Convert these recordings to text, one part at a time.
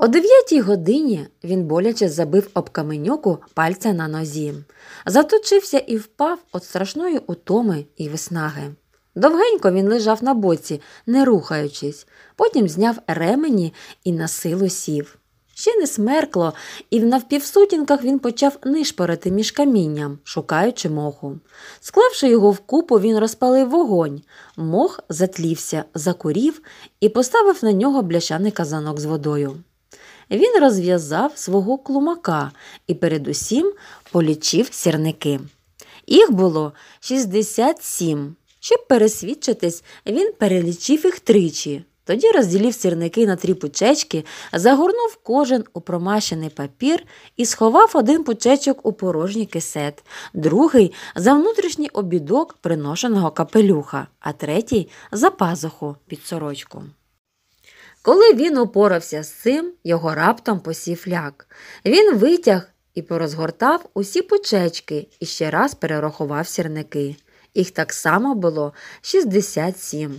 О дев'ятій годині він боляче забив об каменюку пальця на нозі, заточився і впав від страшної утоми і виснаги. Довгенько він лежав на боці, не рухаючись, потім зняв ремені і на силу сів. Ще не смеркло, і в навпівсутінках він почав нишпорити між камінням, шукаючи моху. Склавши його вкупу, він розпалив вогонь. Мох затлівся, закурів і поставив на нього бляшаний казанок з водою він розв'язав свого клумака і передусім полічив сірники. Їх було 67. Щоб пересвідчитись, він перелічив їх тричі. Тоді розділив сірники на три пучечки, загорнув кожен у промащений папір і сховав один пучечок у порожній кисет, другий за внутрішній обідок приношеного капелюха, а третій за пазуху під сорочку. Коли він упорався з цим, його раптом посів ляк. Він витяг і порозгортав усі почечки і ще раз перерахував сірники. Їх так само було 67.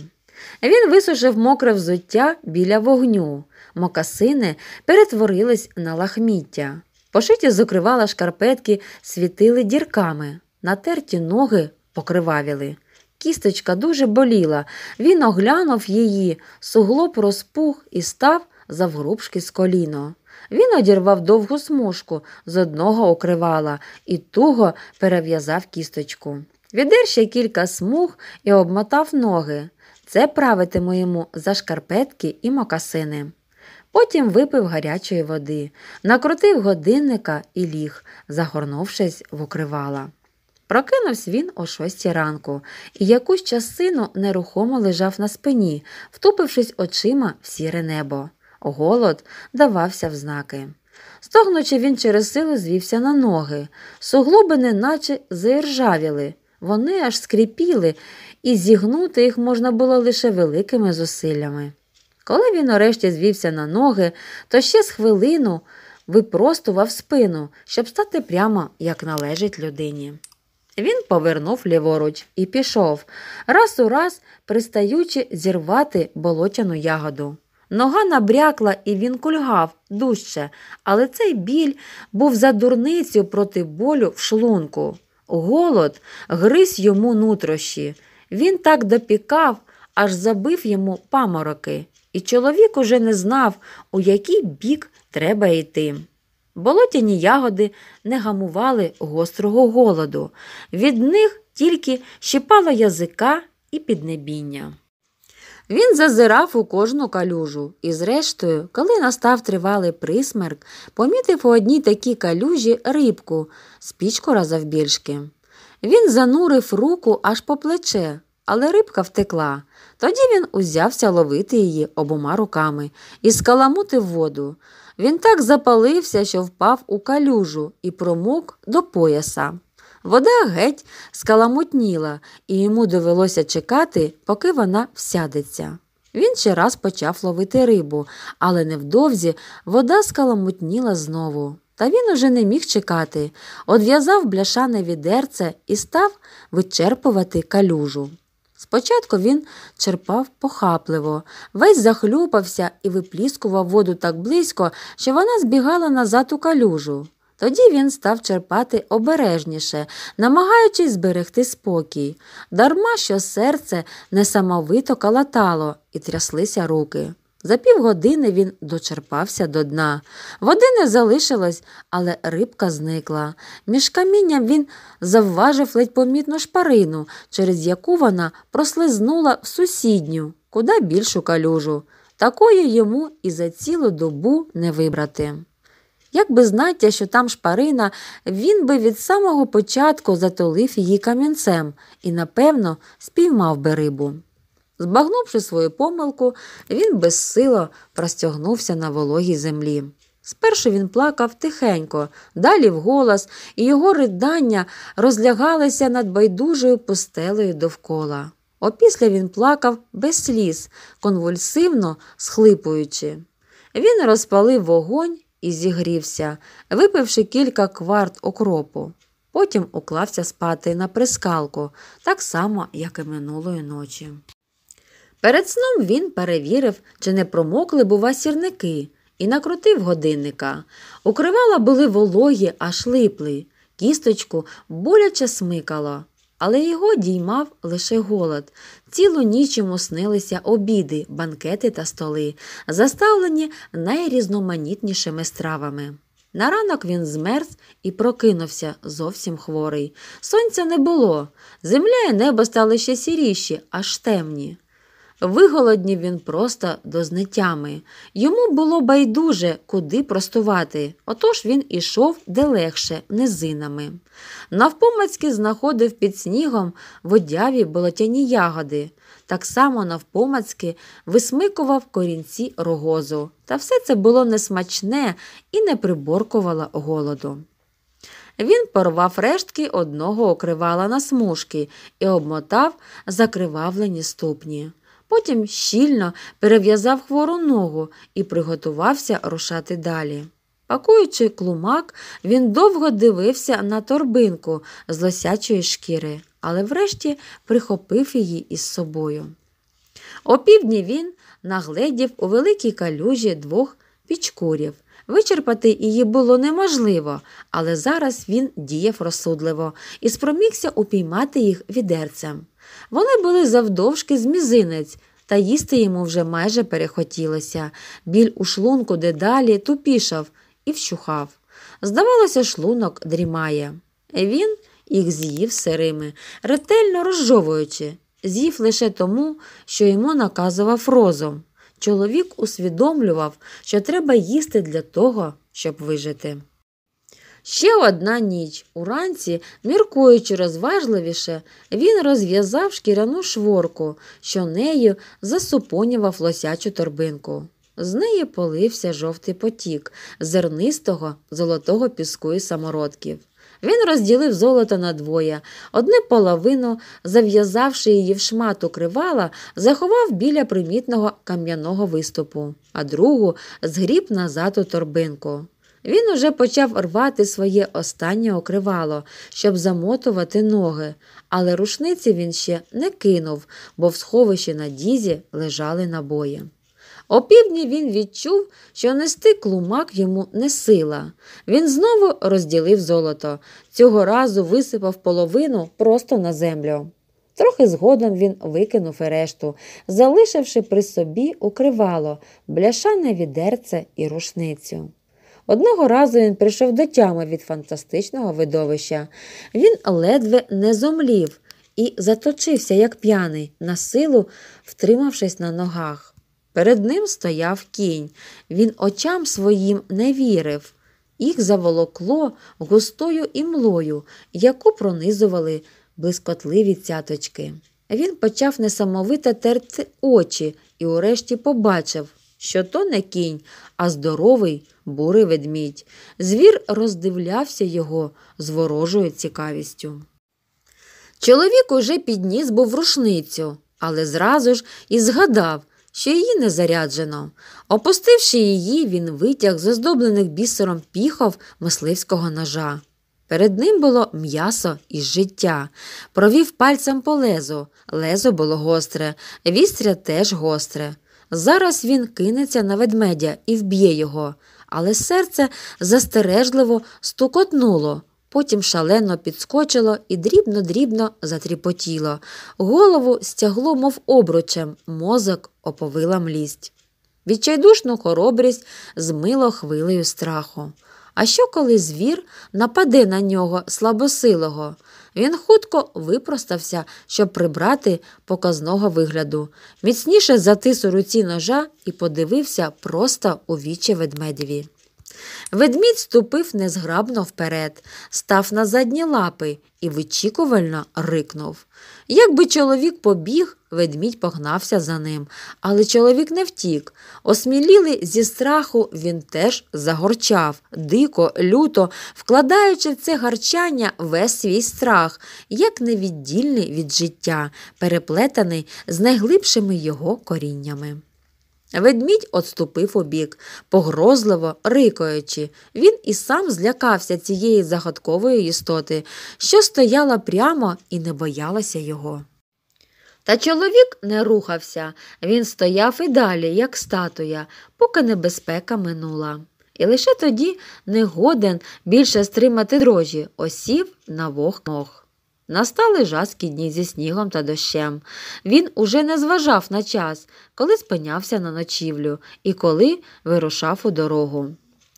Він висушив мокре взуття біля вогню. Мокасини перетворились на лахміття. Пошиті зокривала шкарпетки, світили дірками, натерті ноги покривавіли. Кісточка дуже боліла. Він оглянув її, суглоб розпух і став завгрубшки з коліно. Він одірвав довгу смужку з одного окривала і туго перев'язав кісточку. Відер ще кілька смуг і обмотав ноги. Це правитиму йому за шкарпетки і мокасини. Потім випив гарячої води, накрутив годинника і ліг, загорнувшись в укривала. Прокинувся він о шостій ранку і якусь часину нерухомо лежав на спині, втупившись очима в сіре небо. Голод давався в знаки. Стогнучи, він через силу звівся на ноги. Суглоби неначе заіржавіли. Вони аж скріпіли, і зігнути їх можна було лише великими зусиллями. Коли він нарешті звівся на ноги, то ще з хвилину випростував спину, щоб стати прямо, як належить людині. Він повернув ліворуч і пішов, раз у раз пристаючи зірвати болотяну ягоду. Нога набрякла, і він кульгав дужче, але цей біль був за дурницю проти болю в шлунку. Голод гриз йому нутрощі. Він так допікав, аж забив йому памороки, і чоловік уже не знав, у який бік треба йти. Болотяні ягоди не гамували гострого голоду, від них тільки щипало язика і піднебіння. Він зазирав у кожну калюжу і, зрештою, коли настав тривалий присмерк, помітив у одній такій калюжі рибку з пічку разавбільшки. Він занурив руку аж по плече, але рибка втекла. Тоді він узявся ловити її обома руками і скаламутив воду. Він так запалився, що впав у калюжу і промок до пояса. Вода геть скаламутніла, і йому довелося чекати, поки вона всядеться. Він ще раз почав ловити рибу, але невдовзі вода скаламутніла знову. Та він уже не міг чекати, одв'язав бляшане відерце і став вичерпувати калюжу. Спочатку він черпав похапливо, весь захлюпався і випліскував воду так близько, що вона збігала назад у калюжу. Тоді він став черпати обережніше, намагаючись зберегти спокій, дарма що серце несамовито калатало і тряслися руки. За півгодини він дочерпався до дна. Води не залишилось, але рибка зникла. Між камінням він завважив ледь помітну шпарину, через яку вона прослизнула в сусідню, куди більшу калюжу. Такої йому і за цілу добу не вибрати. Як би знаття, що там шпарина, він би від самого початку затолив її камінцем і, напевно, спіймав би рибу. Збагнувши свою помилку, він безсило простягнувся на вологій землі. Спершу він плакав тихенько, далі вголос, і його ридання розлягалися над байдужою пустелею довкола. Опісля він плакав без сліз, конвульсивно схлипуючи. Він розпалив вогонь і зігрівся, випивши кілька кварт окропу. Потім уклався спати на прискалку, так само, як і минулої ночі. Перед сном він перевірив, чи не промокли, бува, сірники, і накрутив годинника. Укривала були вологі, аж липли. Кісточку боляче смикало, але його діймав лише голод. Цілу ніч йому снилися обіди, банкети та столи, заставлені найрізноманітнішими стравами. На ранок він змерз і прокинувся зовсім хворий. Сонця не було. Земля і небо стали ще сіріші, аж темні. Виголоднів він просто до знетями. Йому було байдуже, куди простувати, отож він ішов де легше, низинами. Навпомацьки знаходив під снігом водяві болотяні ягоди, так само навпомацьки висмикував корінці рогозу. Та все це було несмачне і не приборкувало голоду. Він порвав рештки одного окривала на смужки і обмотав закривавлені ступні потім щільно перев'язав хвору ногу і приготувався рушати далі. Пакуючи клумак, він довго дивився на торбинку з лосячої шкіри, але врешті прихопив її із собою. Опівдні він нагледів у великій калюжі двох пічкурів. Вичерпати її було неможливо, але зараз він діяв розсудливо і спромігся упіймати їх відерцем. Вони були завдовжки з мізинець, та їсти йому вже майже перехотілося. Біль у шлунку дедалі тупішав і вщухав. Здавалося, шлунок дрімає. Він їх з'їв сирими, ретельно розжовуючи, з'їв лише тому, що йому наказував розум. Чоловік усвідомлював, що треба їсти для того, щоб вижити. Ще одна ніч. Уранці, міркуючи розважливіше, він розв'язав шкіряну шворку, що нею засупонював лосячу торбинку. З неї полився жовтий потік зернистого золотого піску і самородків. Він розділив золото на двоє. Одну половину, зав'язавши її в шмат кривала, заховав біля примітного кам'яного виступу, а другу згріб назад у торбинку. Він уже почав рвати своє останнє окривало, щоб замотувати ноги, але рушниці він ще не кинув, бо в сховищі на дізі лежали набої. О півдні він відчув, що нести клумак йому не сила. Він знову розділив золото, цього разу висипав половину просто на землю. Трохи згодом він викинув і решту, залишивши при собі укривало, бляшане відерце і рушницю. Одного разу він прийшов до тями від фантастичного видовища. Він ледве не зомлів і заточився, як п'яний, на силу втримавшись на ногах. Перед ним стояв кінь. Він очам своїм не вірив. Їх заволокло густою імлою, яку пронизували блискотливі цяточки. Він почав несамовито терти очі і урешті побачив що то не кінь, а здоровий бурий ведмідь. Звір роздивлявся його з ворожою цікавістю. Чоловік уже підніс був рушницю, але зразу ж і згадав, що її не заряджено. Опустивши її, він витяг з оздоблених бісером піхов мисливського ножа. Перед ним було м'ясо і життя. Провів пальцем по лезу. Лезо було гостре, вістря теж гостре. Зараз він кинеться на ведмедя і вб'є його, але серце застережливо стукотнуло. Потім шалено підскочило і дрібно-дрібно затріпотіло. Голову стягло, мов обручем, мозок оповила млість. Відчайдушну хоробрість змило хвилею страху. А що, коли звір нападе на нього слабосилого? Він хутко випростався, щоб прибрати показного вигляду, міцніше затис у руці ножа і подивився просто у вічі ведмедеві. Ведмідь ступив незграбно вперед, став на задні лапи і вичікувально рикнув. Якби чоловік побіг, ведмідь погнався за ним, але чоловік не втік. Осмілілий зі страху він теж загорчав, дико, люто, вкладаючи в це гарчання весь свій страх, як невіддільний від життя, переплетений з найглибшими його коріннями. Ведмідь отступив убік. погрозливо рикаючи, він і сам злякався цієї загадкової істоти, що стояла прямо і не боялася його. Та чоловік не рухався, він стояв і далі, як статуя, поки небезпека минула. І лише тоді не годен більше стримати дрожі, осів на вог ног. Настали жаскі дні зі снігом та дощем. Він уже не зважав на час, коли спинявся на ночівлю і коли вирушав у дорогу.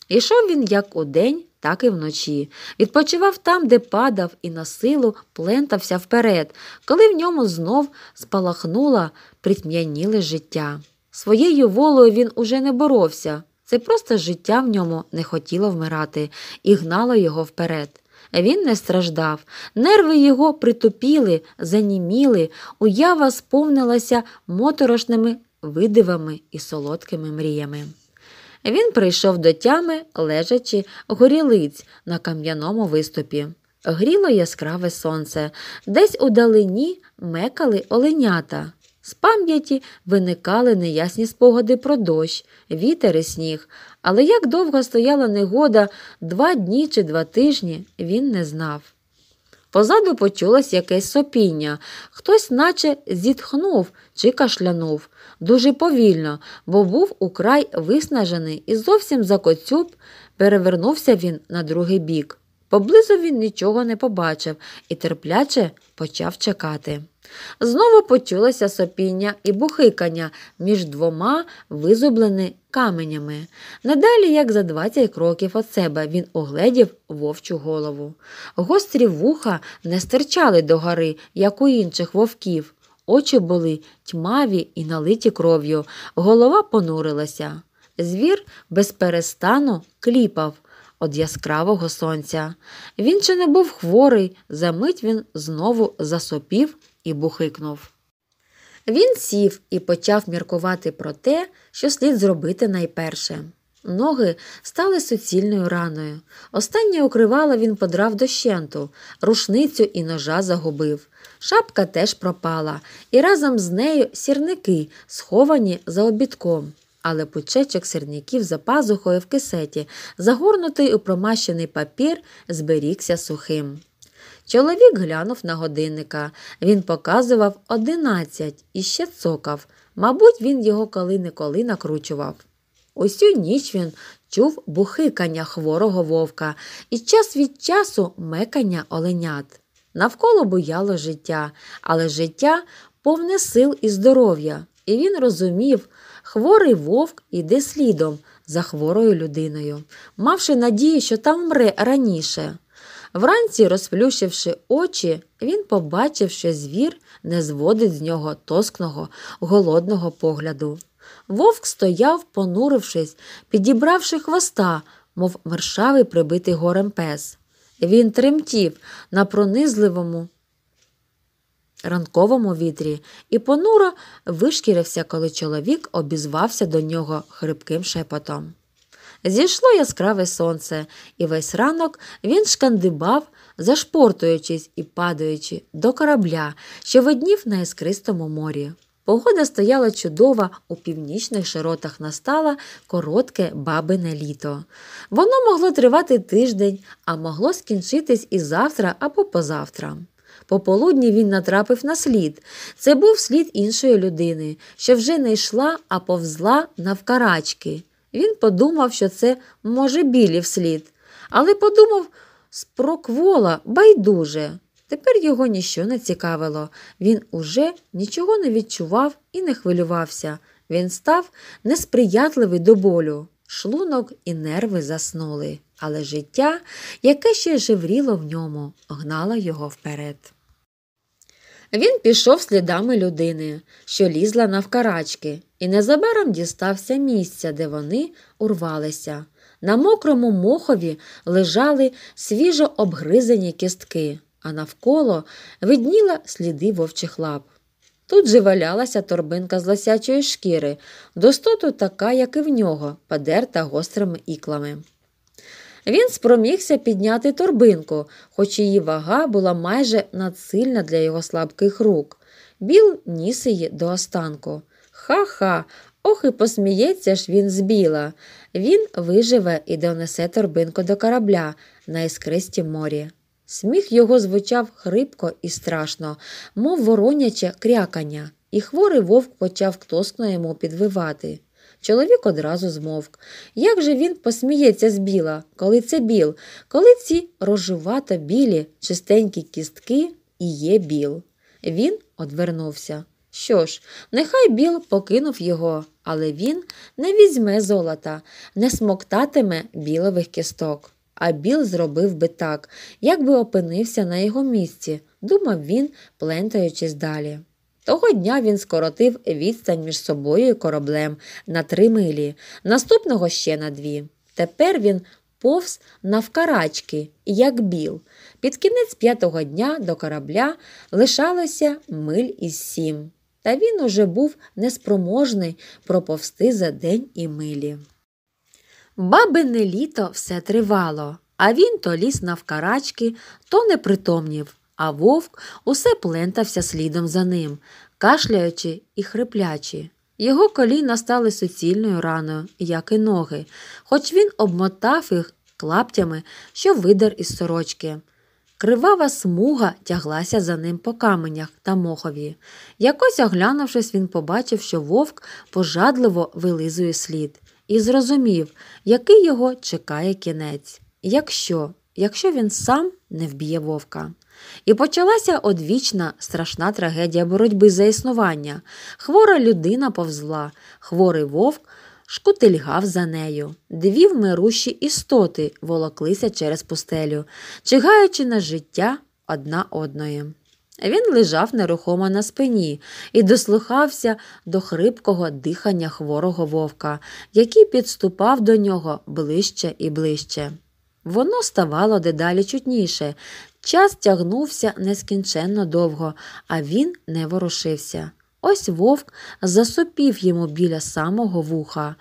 Ішов він як удень, так і вночі. Відпочивав там, де падав, і на силу плентався вперед, коли в ньому знов спалахнуло притм'яніле життя. Своєю волею він уже не боровся, це просто життя в ньому не хотіло вмирати і гнало його вперед. Він не страждав. Нерви його притупіли, заніміли, уява сповнилася моторошними видивами і солодкими мріями. Він прийшов до тями, лежачи горілиць на кам'яному виступі. Гріло яскраве сонце, десь у далині мекали оленята. З пам'яті виникали неясні спогади про дощ, вітер і сніг, але як довго стояла негода два дні чи два тижні, він не знав. Позаду почулось якесь сопіння, хтось, наче зітхнув чи кашлянув дуже повільно, бо був украй виснажений і зовсім за коцюб перевернувся він на другий бік. Поблизу він нічого не побачив і терпляче почав чекати. Знову почулося сопіння і бухикання між двома визубленими каменями. Надалі, як за 20 кроків від себе, він огледів вовчу голову. Гострі вуха не стирчали до гори, як у інших вовків. Очі були тьмаві і налиті кров'ю, голова понурилася. Звір безперестану кліпав від яскравого сонця. Він ще не був хворий, за мить він знову засопів і бухикнув. Він сів і почав міркувати про те, що слід зробити найперше. Ноги стали суцільною раною. Останнє укривало він подрав дощенту, рушницю і ножа загубив. Шапка теж пропала, і разом з нею сірники, сховані за обідком. Але пучечок сірників за пазухою в кисеті, загорнутий у промащений папір, зберігся сухим. Чоловік глянув на годинника. Він показував одинадцять і ще цокав. Мабуть, він його коли-неколи накручував. Усю ніч він чув бухикання хворого вовка і час від часу мекання оленят. Навколо бояло життя, але життя повне сил і здоров'я, і він розумів, хворий вовк іде слідом за хворою людиною, мавши надію, що там вмре раніше. Вранці, розплющивши очі, він побачив, що звір не зводить з нього тоскного, голодного погляду. Вовк стояв, понурившись, підібравши хвоста, мов мершавий прибитий горем пес. Він тремтів на пронизливому ранковому вітрі і понуро вишкірився, коли чоловік обізвався до нього хрипким шепотом. Зійшло яскраве сонце, і весь ранок він шкандибав, зашпортуючись і падаючи до корабля, що виднів на іскристому морі. Погода стояла чудова, у північних широтах настало коротке бабине літо. Воно могло тривати тиждень, а могло скінчитись і завтра або позавтра. Пополудні він натрапив на слід. Це був слід іншої людини, що вже не йшла, а повзла навкарачки. Він подумав, що це, може, білі вслід, але подумав спроквола байдуже. Тепер його ніщо не цікавило. Він уже нічого не відчував і не хвилювався. Він став несприятливий до болю. Шлунок і нерви заснули, але життя, яке ще жевріло в ньому, гнало його вперед. Він пішов слідами людини, що лізла навкарачки і незабаром дістався місця, де вони урвалися. На мокрому мохові лежали свіжо обгризані кістки, а навколо видніла сліди вовчих лап. Тут же валялася торбинка з лосячої шкіри, достоту така, як і в нього, подерта гострими іклами. Він спромігся підняти торбинку, хоч її вага була майже надсильна для його слабких рук. Біл ніс її до останку. Ха ха, ох і посміється ж він з біла. Він виживе і донесе торбинку до корабля на іскристі морі. Сміх його звучав хрипко і страшно, мов вороняче крякання, і хворий вовк почав тоскно йому підвивати. Чоловік одразу змовк. Як же він посміється з біла, коли це біл, коли ці рожувато білі, чистенькі кістки і є біл? Він одвернувся. Що ж, нехай Біл покинув його, але він не візьме золота, не смоктатиме білових кісток. А Біл зробив би так, якби опинився на його місці, думав він, плентаючись далі. Того дня він скоротив відстань між собою і кораблем на три милі, наступного ще на дві. Тепер він повз навкарачки, як біл. Під кінець п'ятого дня до корабля лишалося миль із сім та він уже був неспроможний проповсти за день і милі. Бабине літо все тривало, а він то ліз навкарачки, то не притомнів, а вовк усе плентався слідом за ним, кашляючи і хриплячи. Його коліна стали суцільною раною, як і ноги, хоч він обмотав їх клаптями, що видер із сорочки. Кривава смуга тяглася за ним по каменях та мохові. Якось оглянувшись, він побачив, що вовк пожадливо вилизує слід, і зрозумів, який його чекає кінець. Якщо, якщо він сам не вб'є вовка. І почалася одвічна страшна трагедія боротьби за існування. Хвора людина повзла, хворий вовк шкутильгав за нею. Дві вмируші істоти волоклися через пустелю, чигаючи на життя одна одної. Він лежав нерухомо на спині і дослухався до хрипкого дихання хворого вовка, який підступав до нього ближче і ближче. Воно ставало дедалі чутніше. Час тягнувся нескінченно довго, а він не ворушився. Ось вовк засопів йому біля самого вуха.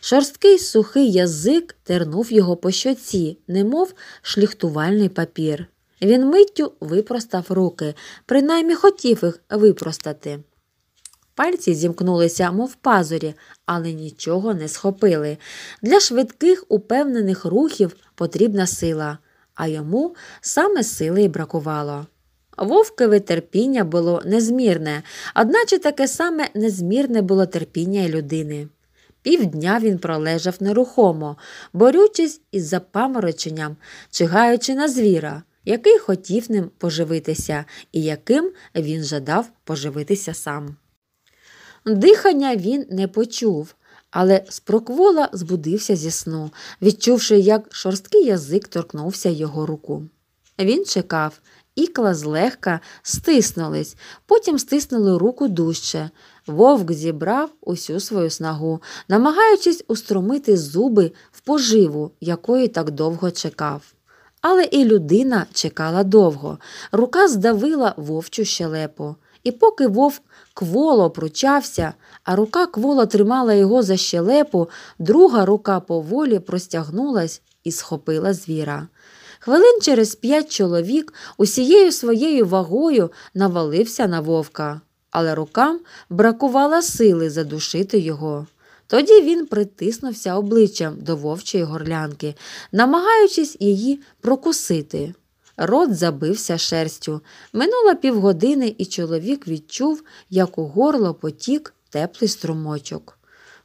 Шорсткий сухий язик тернув його по щоці, немов шліхтувальний папір. Він миттю випростав руки, принаймні хотів їх випростати. Пальці зімкнулися, мов пазурі, але нічого не схопили. Для швидких упевнених рухів потрібна сила, а йому саме сили й бракувало. Вовкове терпіння було незмірне, одначе таке саме незмірне було терпіння й людини. Півдня він пролежав нерухомо, борючись із запамороченням, чигаючи на звіра, який хотів ним поживитися і яким він жадав поживитися сам. Дихання він не почув, але спроквола збудився зі сну, відчувши, як шорсткий язик торкнувся його руку. Він чекав, ікла злегка стиснулись, потім стиснули руку дужче. Вовк зібрав усю свою снагу, намагаючись устромити зуби в поживу, якої так довго чекав. Але і людина чекала довго. Рука здавила вовчу щелепу. І поки вовк кволо пручався, а рука кволо тримала його за щелепу, друга рука поволі простягнулась і схопила звіра. Хвилин через п'ять чоловік усією своєю вагою навалився на вовка, але рукам бракувало сили задушити його. Тоді він притиснувся обличчям до вовчої горлянки, намагаючись її прокусити. Рот забився шерстю. Минуло півгодини, і чоловік відчув, як у горло потік теплий струмочок.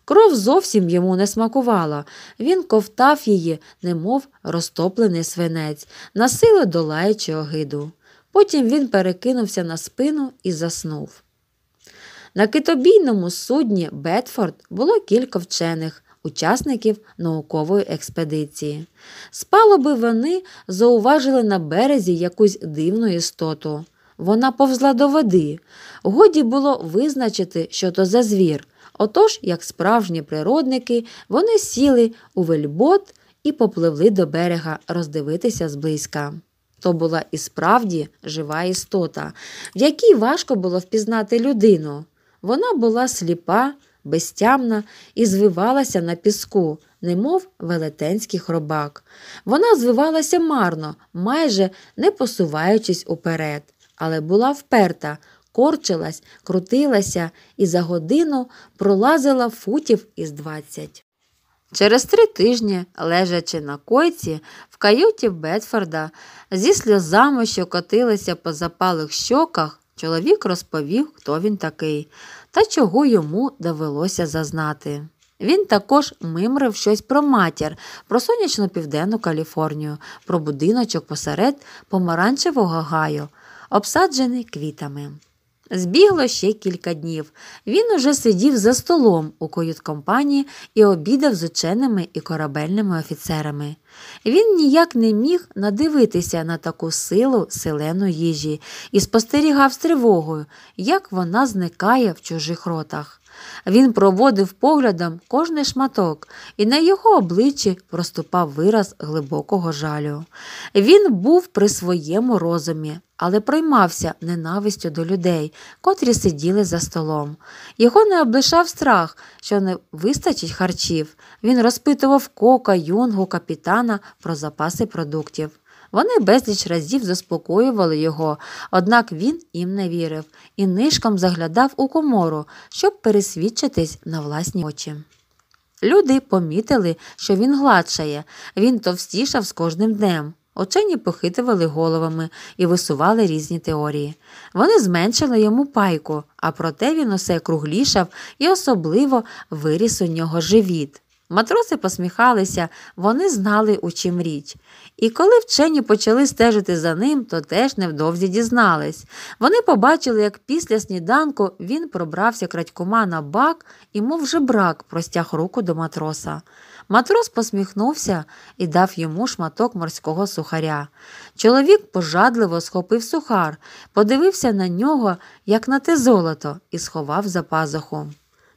Кров зовсім йому не смакувала. Він ковтав її, немов розтоплений свинець, насило долаючи огиду. Потім він перекинувся на спину і заснув. На китобійному судні Бетфорд було кілька вчених. Учасників наукової експедиції. З палуби вони зауважили на березі якусь дивну істоту. Вона повзла до води. Годі було визначити, що то за звір, Отож, як справжні природники, вони сіли у вельбот і попливли до берега роздивитися зблизька. То була і справді жива істота, в якій важко було впізнати людину. Вона була сліпа, безтямна і звивалася на піску, немов велетенський хробак. Вона звивалася марно, майже не посуваючись уперед, але була вперта корчилась, крутилася і за годину пролазила футів із двадцять. Через три тижні, лежачи на койці, в каюті Бетфорда зі сльозами, що котилися по запалих щоках, чоловік розповів, хто він такий та чого йому довелося зазнати. Він також мимрив щось про матір, про сонячну південну Каліфорнію, про будиночок посеред помаранчевого гаю, обсаджений квітами. Збігло ще кілька днів. Він уже сидів за столом у кают-компанії і обідав з ученими і корабельними офіцерами. Він ніяк не міг надивитися на таку силу селену їжі і спостерігав з тривогою, як вона зникає в чужих ротах. Він проводив поглядом кожний шматок, і на його обличчі проступав вираз глибокого жалю. Він був при своєму розумі, але проймався ненавистю до людей, котрі сиділи за столом. Його не облишав страх, що не вистачить харчів. Він розпитував кока, юнгу, капітана про запаси продуктів. Вони безліч разів заспокоювали його, однак він їм не вірив і нишком заглядав у комору, щоб пересвідчитись на власні очі. Люди помітили, що він гладшає, він товстішав з кожним днем. Учені похитували головами і висували різні теорії. Вони зменшили йому пайку, а проте він усе круглішав і особливо виріс у нього живіт. Матроси посміхалися, вони знали, у чим річ. І коли вчені почали стежити за ним, то теж невдовзі дізнались. Вони побачили, як після сніданку він пробрався крадькома на бак і, мов брак, простяг руку до матроса. Матрос посміхнувся і дав йому шматок морського сухаря. Чоловік пожадливо схопив сухар, подивився на нього, як на те золото, і сховав за пазуху.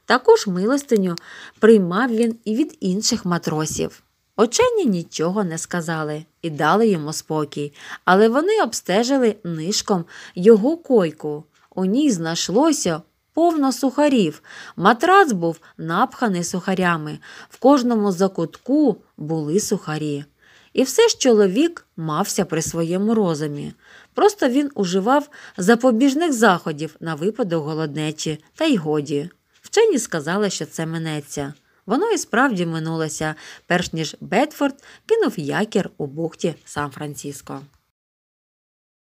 Також милостиню приймав він і від інших матросів. Очені нічого не сказали і дали йому спокій, але вони обстежили нишком його койку. У ній знайшлося повно сухарів. Матрац був напханий сухарями. В кожному закутку були сухарі. І все ж чоловік мався при своєму розумі. Просто він уживав запобіжних заходів на випадок голоднечі, та й годі. Вчені сказали, що це минеться. Воно і справді минулося, перш ніж Бетфорд кинув якір у бухті Сан-Франциско.